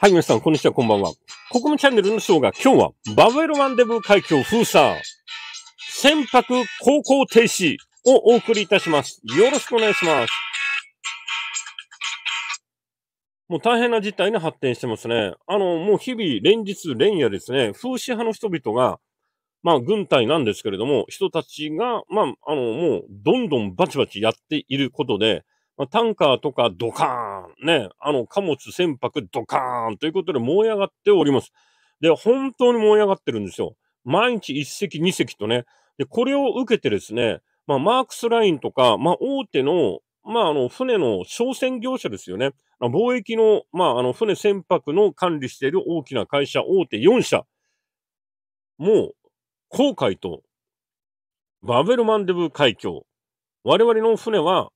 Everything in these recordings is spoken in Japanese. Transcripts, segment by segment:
はい、皆さん、こんにちは、こんばんは。ここもチャンネルのショーが、今日は、バブエルワンデブー海峡封鎖、船舶航行停止をお送りいたします。よろしくお願いします。もう大変な事態に発展してますね。あの、もう日々、連日、連夜ですね、風刺派の人々が、まあ、軍隊なんですけれども、人たちが、まあ、あの、もう、どんどんバチバチやっていることで、まあ、タンカーとかドカーンね、あの、貨物船舶ドカーンということで燃え上がっております。で、本当に燃え上がってるんですよ。毎日1隻2隻とね。で、これを受けてですね、まあ、マークスラインとか、まあ、大手の、まあ、あの、船の商船業者ですよね。貿易の、まあ、あの、船船舶の管理している大きな会社、大手4社。もう、航海と、バベルマンデブ海峡。我々の船は、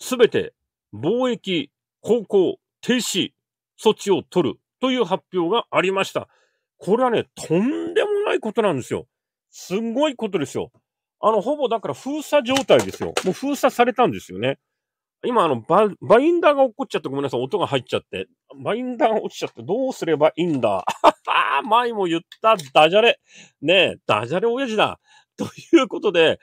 すべて貿易航行停止措置を取るという発表がありました。これはね、とんでもないことなんですよ。すごいことですよ。あの、ほぼだから封鎖状態ですよ。もう封鎖されたんですよね。今、あのバ、バインダーが落っこっちゃってごめんなさい。音が入っちゃって。バインダーが落ちちゃって、どうすればいいんだ。前も言った、ダジャレ。ねえ、ダジャレ親父だ。ということで、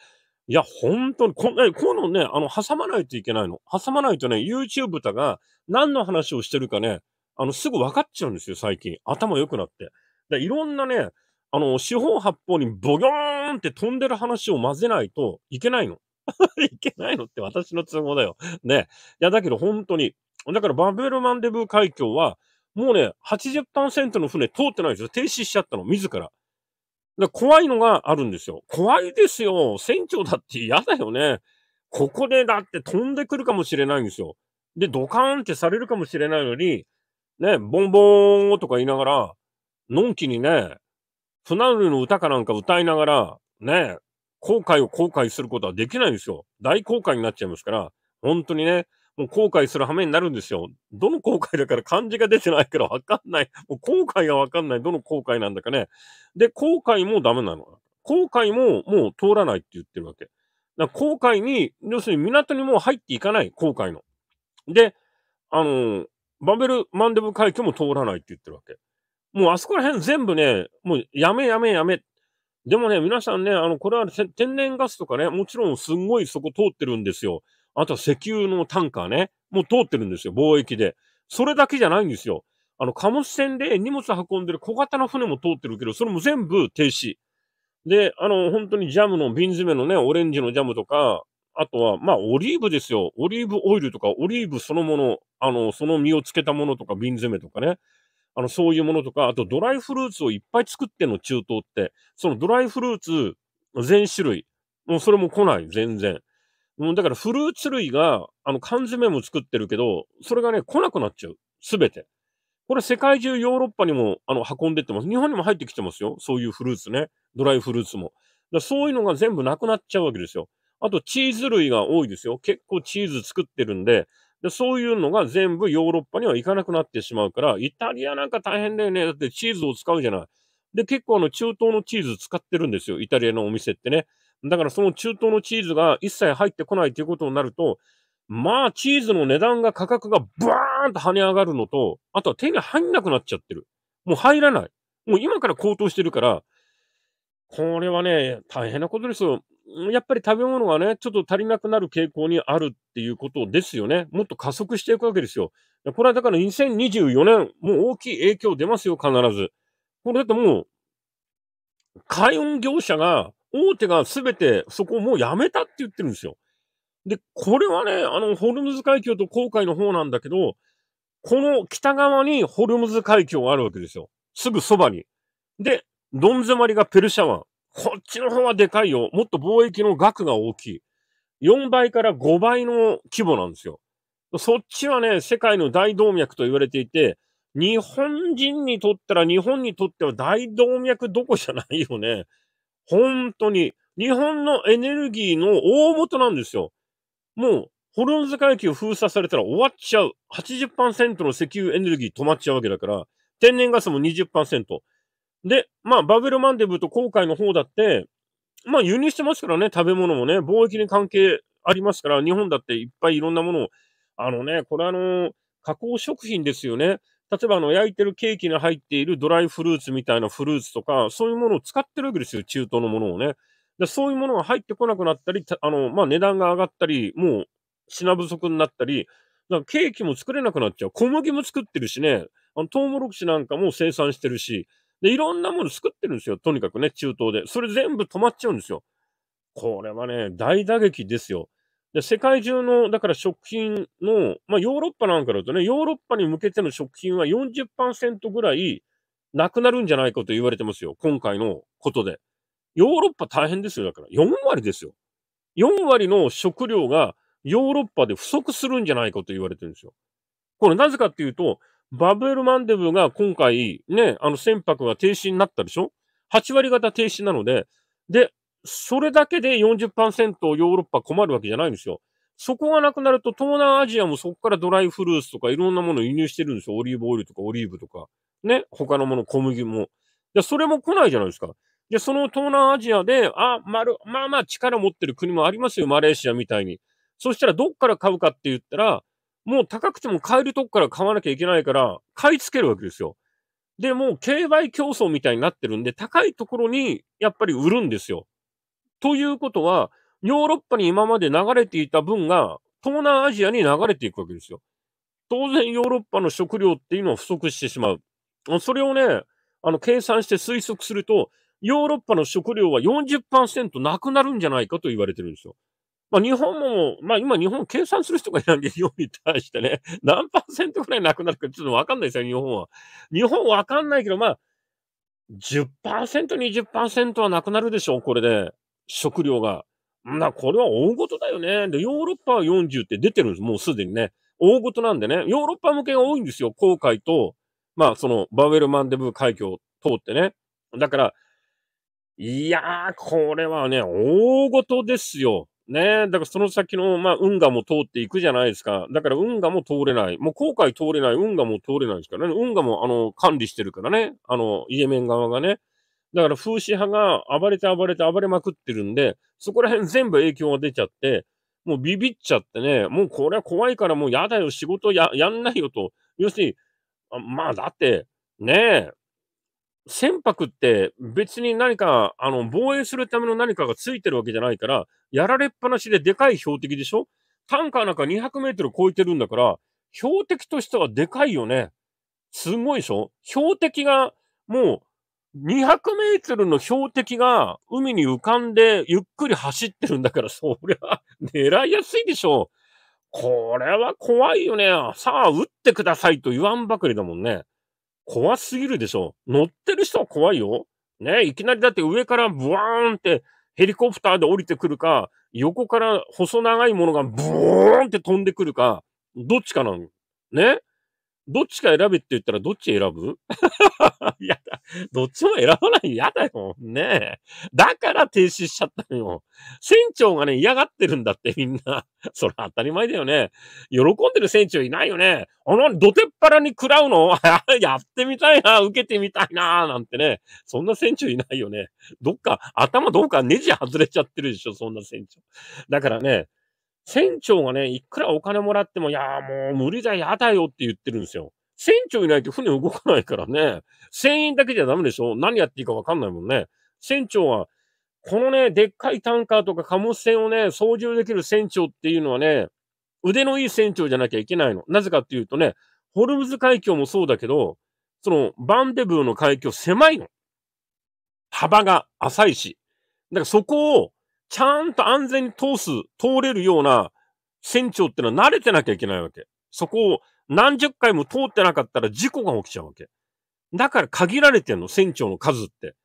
いや、本当に、ここのね、あの、挟まないといけないの。挟まないとね、YouTube だが、何の話をしてるかね、あの、すぐ分かっちゃうんですよ、最近。頭良くなって。で、いろんなね、あの、四方八方にボギョーンって飛んでる話を混ぜないといけないの。いけないのって私の都合だよ。ね。いや、だけど本当に。だからバベルマンデブー海峡は、もうね、80%の船通ってないんですよ。停止しちゃったの、自ら。怖いのがあるんですよ。怖いですよ。船長だって嫌だよね。ここでだって飛んでくるかもしれないんですよ。で、ドカーンってされるかもしれないのに、ね、ボンボーンとか言いながら、のんきにね、船乗りの歌かなんか歌いながら、ね、後悔を後悔することはできないんですよ。大後悔になっちゃいますから、本当にね、もう後悔する羽目になるんですよ。どの後悔だから漢字が出てないからわかんない。もう後悔がわかんない。どの後悔なんだかね。で、後悔もダメなの。後悔ももう通らないって言ってるわけ。だから後悔に、要するに港にもう入っていかない。後悔の。で、あの、バベルマンデブ海峡も通らないって言ってるわけ。もうあそこら辺全部ね、もうやめやめやめ。でもね、皆さんね、あの、これは天然ガスとかね、もちろんすんごいそこ通ってるんですよ。あとは石油のタンカーね。もう通ってるんですよ、貿易で。それだけじゃないんですよ。あの、貨物船で荷物運んでる小型の船も通ってるけど、それも全部停止。で、あの、本当にジャムの瓶詰めのね、オレンジのジャムとか、あとは、まあ、オリーブですよ。オリーブオイルとか、オリーブそのもの、あの、その実をつけたものとか、瓶詰めとかね。あの、そういうものとか、あとドライフルーツをいっぱい作っての、中東って。そのドライフルーツ、全種類。もうそれも来ない、全然。うん、だからフルーツ類が、あの、缶詰も作ってるけど、それがね、来なくなっちゃう。すべて。これ世界中ヨーロッパにも、あの、運んでってます。日本にも入ってきてますよ。そういうフルーツね。ドライフルーツも。だそういうのが全部なくなっちゃうわけですよ。あと、チーズ類が多いですよ。結構チーズ作ってるんで、で、そういうのが全部ヨーロッパには行かなくなってしまうから、イタリアなんか大変だよね。だってチーズを使うじゃない。で、結構あの中東のチーズ使ってるんですよ。イタリアのお店ってね。だからその中東のチーズが一切入ってこないということになると、まあチーズの値段が価格がバーンと跳ね上がるのと、あとは手に入んなくなっちゃってる。もう入らない。もう今から高騰してるから、これはね、大変なことですよ。やっぱり食べ物がね、ちょっと足りなくなる傾向にあるっていうことですよね。もっと加速していくわけですよ。これはだから2024年、もう大きい影響出ますよ、必ず。これだってもう、海運業者が大手がすべてそこをもうやめたって言ってるんですよ。で、これはね、あの、ホルムズ海峡と航海の方なんだけど、この北側にホルムズ海峡があるわけですよ。すぐそばに。で、どん詰まりがペルシャ湾。こっちの方はでかいよ。もっと貿易の額が大きい。4倍から5倍の規模なんですよ。そっちはね、世界の大動脈と言われていて、日本人にとったら日本にとっては大動脈どこじゃないよね。本当に。日本のエネルギーの大元なんですよ。もう、ホルンズ海を封鎖されたら終わっちゃう。80%の石油エネルギー止まっちゃうわけだから、天然ガスも20%。で、まあ、バベルマンデブーと航海の方だって、まあ、輸入してますからね、食べ物もね、貿易に関係ありますから、日本だっていっぱいいろんなものを、あのね、これあのー、加工食品ですよね。例えばあの焼いてるケーキに入っているドライフルーツみたいなフルーツとか、そういうものを使ってるわけですよ、中東のものをね。でそういうものが入ってこなくなったり、あの、まあ、値段が上がったり、もう品不足になったり、だからケーキも作れなくなっちゃう。小麦も作ってるしね、あのトウモロコシなんかも生産してるし、で、いろんなもの作ってるんですよ、とにかくね、中東で。それ全部止まっちゃうんですよ。これはね、大打撃ですよ。で、世界中の、だから食品の、まあヨーロッパなんかだとね、ヨーロッパに向けての食品は40%ぐらいなくなるんじゃないかと言われてますよ。今回のことで。ヨーロッパ大変ですよ。だから4割ですよ。4割の食料がヨーロッパで不足するんじゃないかと言われてるんですよ。これなぜかっていうと、バブルマンデブが今回ね、あの船舶が停止になったでしょ ?8 割方停止なので、で、それだけで40%ヨーロッパ困るわけじゃないんですよ。そこがなくなると東南アジアもそこからドライフルーツとかいろんなものを輸入してるんですよ。オリーブオイルとかオリーブとか。ね。他のもの、小麦も。で、それも来ないじゃないですか。で、その東南アジアで、あ、まる、まあまあ力持ってる国もありますよ。マレーシアみたいに。そしたらどっから買うかって言ったら、もう高くても買えるとこから買わなきゃいけないから、買い付けるわけですよ。で、もう競売競争みたいになってるんで、高いところにやっぱり売るんですよ。ということは、ヨーロッパに今まで流れていた分が、東南アジアに流れていくわけですよ。当然ヨーロッパの食料っていうのは不足してしまう。それをね、あの、計算して推測すると、ヨーロッパの食料は40%なくなるんじゃないかと言われてるんですよ。まあ日本も、まあ今日本計算する人がいないんで、日本に対してね、何パーセントくらいなくなるかちょっとわかんないですよ、日本は。日本わかんないけど、まあ10%、20%はなくなるでしょう、これで。食料が、な、これは大事だよね。で、ヨーロッパは40って出てるんです。もうすでにね。大事なんでね。ヨーロッパ向けが多いんですよ。航海と、まあ、その、バウェルマンデブ海峡を通ってね。だから、いやー、これはね、大事ですよ。ねだからその先の、まあ、運河も通っていくじゃないですか。だから運河も通れない。もう航海通れない。運河も通れないですからね。運河も、あの、管理してるからね。あの、イエメン側がね。だから風刺派が暴れて暴れて暴れまくってるんで、そこら辺全部影響が出ちゃって、もうビビっちゃってね、もうこれは怖いからもうやだよ、仕事ややんないよと。要するに、あまあだって、ねえ、船舶って別に何か、あの、防衛するための何かがついてるわけじゃないから、やられっぱなしででかい標的でしょタンカーなんか200メートル超えてるんだから、標的としてはでかいよね。すごいでしょ標的がもう200メートルの標的が海に浮かんでゆっくり走ってるんだから、そりゃ狙いやすいでしょう。これは怖いよね。さあ、撃ってくださいと言わんばかりだもんね。怖すぎるでしょ。乗ってる人は怖いよ。ねいきなりだって上からブワーンってヘリコプターで降りてくるか、横から細長いものがブーンって飛んでくるか、どっちかなの。ねどっちか選べって言ったらどっち選ぶ やだ。どっちも選ばないやだよ。ねえ。だから停止しちゃったのよ。船長がね、嫌がってるんだってみんな。それ当たり前だよね。喜んでる船長いないよね。あの、どてっぱらに食らうの やってみたいな、受けてみたいな、なんてね。そんな船長いないよね。どっか、頭どっかネジ外れちゃってるでしょ、そんな船長。だからね、船長がね、いくらお金もらっても、いやもう無理だ、やだよって言ってるんですよ。船長いないと船動かないからね。船員だけじゃダメでしょ何やっていいかわかんないもんね。船長は、このね、でっかいタンカーとか貨物船をね、操縦できる船長っていうのはね、腕のいい船長じゃなきゃいけないの。なぜかっていうとね、ホルムズ海峡もそうだけど、その、バンデブーの海峡狭いの。幅が浅いし。だからそこをちゃんと安全に通す、通れるような船長ってのは慣れてなきゃいけないわけ。そこを何十回も通ってなかったら事故が起きちゃうわけ。だから限られてんの、船長の数って。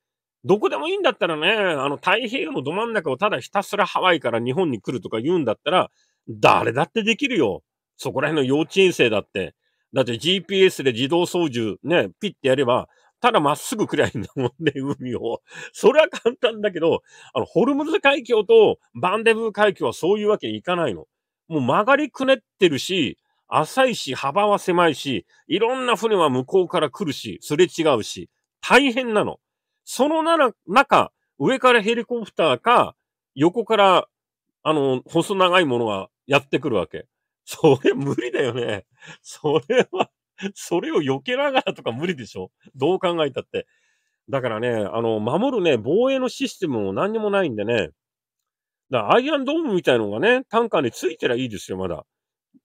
どこでもいいんだったらね、あの太平洋のど真ん中をただひたすらハワイから日本に来るとか言うんだったら、誰だってできるよ。そこら辺の幼稚園生だって。だって GPS で自動操縦ね、ピッてやれば、ただまっすぐくらいなもんで、海を。それは簡単だけど、あの、ホルムズ海峡とバンデブー海峡はそういうわけにいかないの。もう曲がりくねってるし、浅いし、幅は狭いし、いろんな船は向こうから来るし、すれ違うし、大変なの。そのなら、中、上からヘリコプターか、横から、あの、細長いものがやってくるわけ。それ無理だよね。それは それを避けながらとか無理でしょどう考えたって。だからね、あの、守るね、防衛のシステムも何にもないんでね。だアイアンドームみたいのがね、タンカーについてりゃいいですよ、まだ。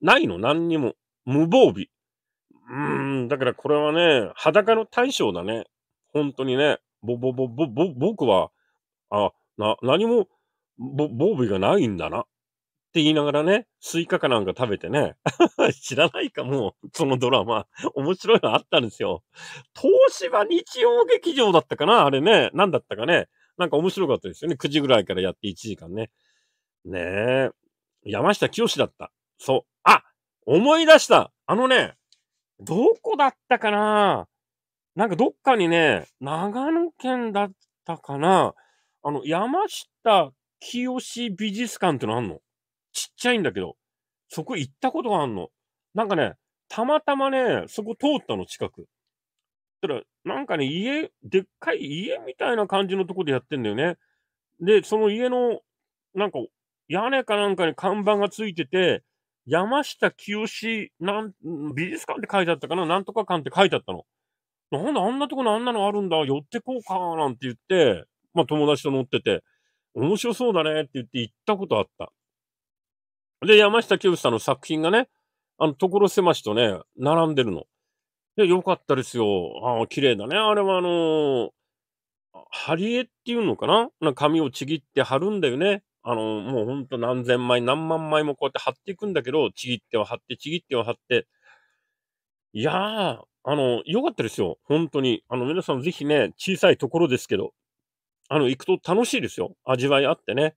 ないの、何にも。無防備。うーん、だからこれはね、裸の大将だね。本当にね。ぼ、ぼ、ぼ、ぼ、ぼ、僕は、あ、な、何も、ぼ、防備がないんだな。って言いながらね、スイカかなんか食べてね、知らないかも、そのドラマ。面白いのあったんですよ。東芝日曜劇場だったかなあれね、なんだったかね。なんか面白かったですよね。9時ぐらいからやって1時間ね。ねえ。山下清だった。そう。あ思い出したあのね、どこだったかななんかどっかにね、長野県だったかなあの、山下清美術館ってのあんのちっちゃいんだけど、そこ行ったことがあんの。なんかね、たまたまね、そこ通ったの、近く。たら、なんかね、家、でっかい家みたいな感じのとこでやってんだよね。で、その家の、なんか、屋根かなんかに看板がついてて、山下清なん、美術館って書いてあったかななんとか館って書いてあったの。なんだ、あんなとこにあんなのあるんだ、寄ってこうか、なんて言って、まあ友達と乗ってて、面白そうだねって言って行ったことあった。で、山下清さんの作品がね、あの、所狭しとね、並んでるの。で、よかったですよ。ああ、綺麗だね。あれはあのー、貼り絵っていうのかなな紙をちぎって貼るんだよね。あのー、もうほんと何千枚、何万枚もこうやって貼っていくんだけど、ちぎっては貼って、ちぎっては貼って。いやー、あのー、よかったですよ。本当に。あの、皆さんぜひね、小さいところですけど、あの、行くと楽しいですよ。味わいあってね。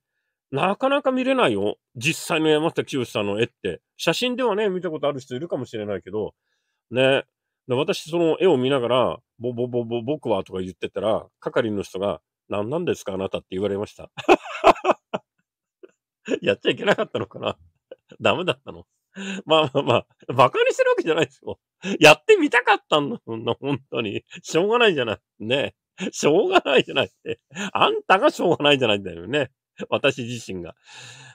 なかなか見れないよ。実際の山下清さんの絵って。写真ではね、見たことある人いるかもしれないけど、ね。私、その絵を見ながら、ぼぼぼぼ、僕はとか言ってたら、係の人が、何なんですかあなたって言われました。やっちゃいけなかったのかなダメだったのまあまあまあ、馬鹿にしてるわけじゃないですよ。やってみたかったんだ、んな、本当に。しょうがないじゃない。ねしょうがないじゃないって。あんたがしょうがないじゃないんだよね。私自身が。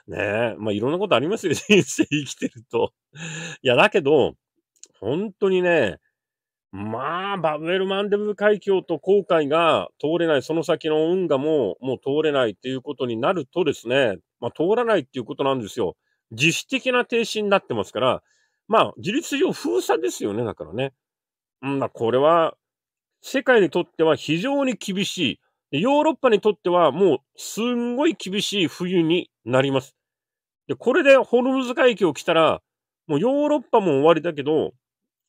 ねえ。まあ、いろんなことありますよ。人生生きてると。いや、だけど、本当にね、まあ、バブエルマンデブ海峡と航海が通れない、その先の運河ももう通れないっていうことになるとですね、まあ、通らないっていうことなんですよ。自主的な停止になってますから、まあ、自立上封鎖ですよね、だからね。うん、これは、世界にとっては非常に厳しい。ヨーロッパにとってはもうすんごい厳しい冬になります。で、これでホルムズ海峡来たら、もうヨーロッパも終わりだけど、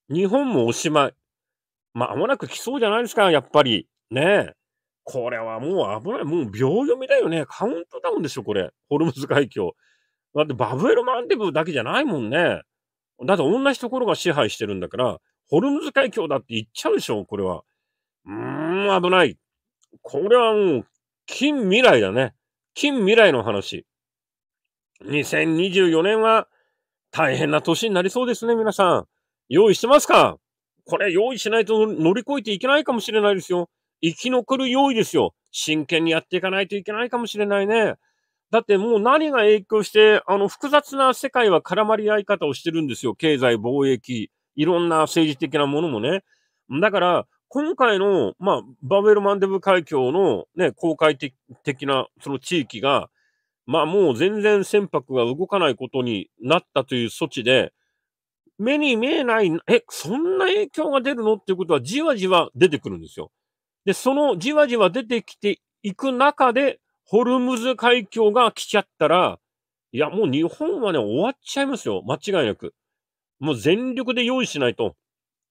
日本もおしまい。まあ、間もなく来そうじゃないですか、やっぱり。ねえ。これはもう危ない。もう秒読みだよね。カウントダウンでしょ、これ。ホルムズ海峡。だってバブエルマンデブだけじゃないもんね。だって同じところが支配してるんだから、ホルムズ海峡だって言っちゃうでしょ、これは。うーん、危ない。これはもう、近未来だね。近未来の話。2024年は大変な年になりそうですね、皆さん。用意してますかこれ用意しないと乗り越えていけないかもしれないですよ。生き残る用意ですよ。真剣にやっていかないといけないかもしれないね。だってもう何が影響して、あの複雑な世界は絡まり合い方をしてるんですよ。経済、貿易、いろんな政治的なものもね。だから、今回の、まあ、バウェルマンデブ海峡のね、公開的な、その地域が、まあもう全然船舶が動かないことになったという措置で、目に見えない、え、そんな影響が出るのっていうことはじわじわ出てくるんですよ。で、そのじわじわ出てきていく中で、ホルムズ海峡が来ちゃったら、いや、もう日本はね、終わっちゃいますよ。間違いなく。もう全力で用意しないと。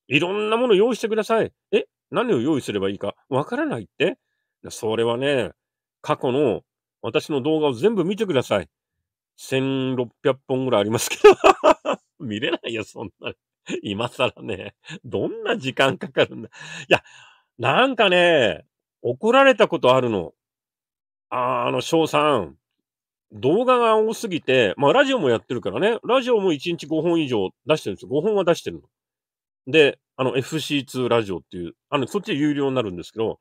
いろんなもの用意してください。え何を用意すればいいかわからないってそれはね、過去の私の動画を全部見てください。1600本ぐらいありますけど。見れないよ、そんな。今更ね。どんな時間かかるんだ。いや、なんかね、怒られたことあるの。ああの、翔さん。動画が多すぎて、まあラジオもやってるからね、ラジオも1日5本以上出してるんですよ。5本は出してるの。で、あの FC2 ラジオっていう、あの、そっち有料になるんですけど、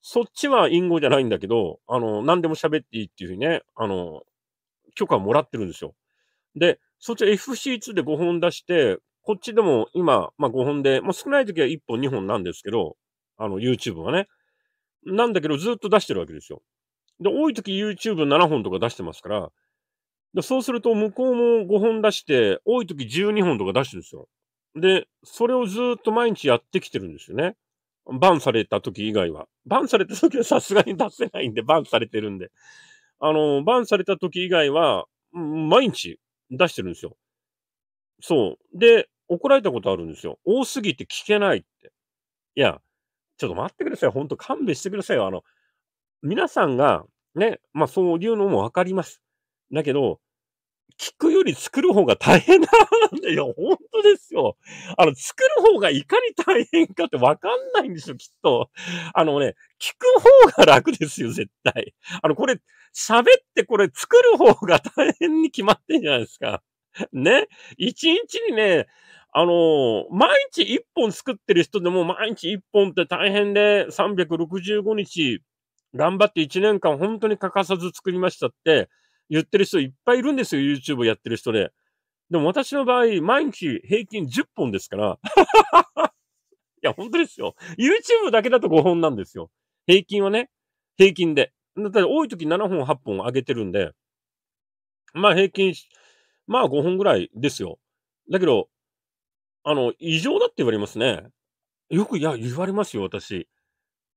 そっちは隠語じゃないんだけど、あの、何でも喋っていいっていうふうにね、あの、許可もらってるんですよ。で、そっち FC2 で5本出して、こっちでも今、まあ5本で、まあ少ない時は1本2本なんですけど、あの YouTube はね。なんだけどずっと出してるわけですよ。で、多い時 YouTube7 本とか出してますから、でそうすると向こうも5本出して、多い時12本とか出してるんですよ。で、それをずっと毎日やってきてるんですよね。バンされた時以外は。バンされた時はさすがに出せないんで、バンされてるんで。あの、バンされた時以外は、毎日出してるんですよ。そう。で、怒られたことあるんですよ。多すぎて聞けないって。いや、ちょっと待ってください。ほんと勘弁してくださいよ。あの、皆さんが、ね、まあそういうのもわかります。だけど、聞くより作る方が大変だなんだよ。本当ですよ。あの、作る方がいかに大変かってわかんないんですよ、きっと。あのね、聞く方が楽ですよ、絶対。あの、これ、喋ってこれ作る方が大変に決まってんじゃないですか。ね。一日にね、あの、毎日一本作ってる人でも毎日一本って大変で、365日頑張って一年間本当に欠かさず作りましたって、言ってる人いっぱいいるんですよ、YouTube やってる人で。でも私の場合、毎日平均10本ですから。いや、本当ですよ。YouTube だけだと5本なんですよ。平均はね。平均で。だって多い時7本、8本上げてるんで。まあ平均、まあ5本ぐらいですよ。だけど、あの、異常だって言われますね。よく、いや、言われますよ、私。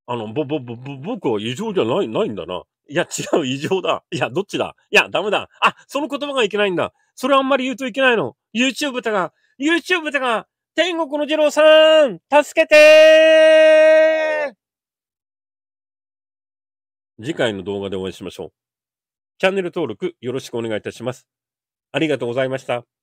あの、ぼ、ぼ、ぼ、ぼ僕は異常じゃない、ないんだな。いや、違う、異常だ。いや、どっちだいや、ダメだ。あ、その言葉がいけないんだ。それあんまり言うといけないの。YouTube だが、YouTube だが、天国の二郎さん助けて次回の動画でお会いしましょう。チャンネル登録よろしくお願いいたします。ありがとうございました。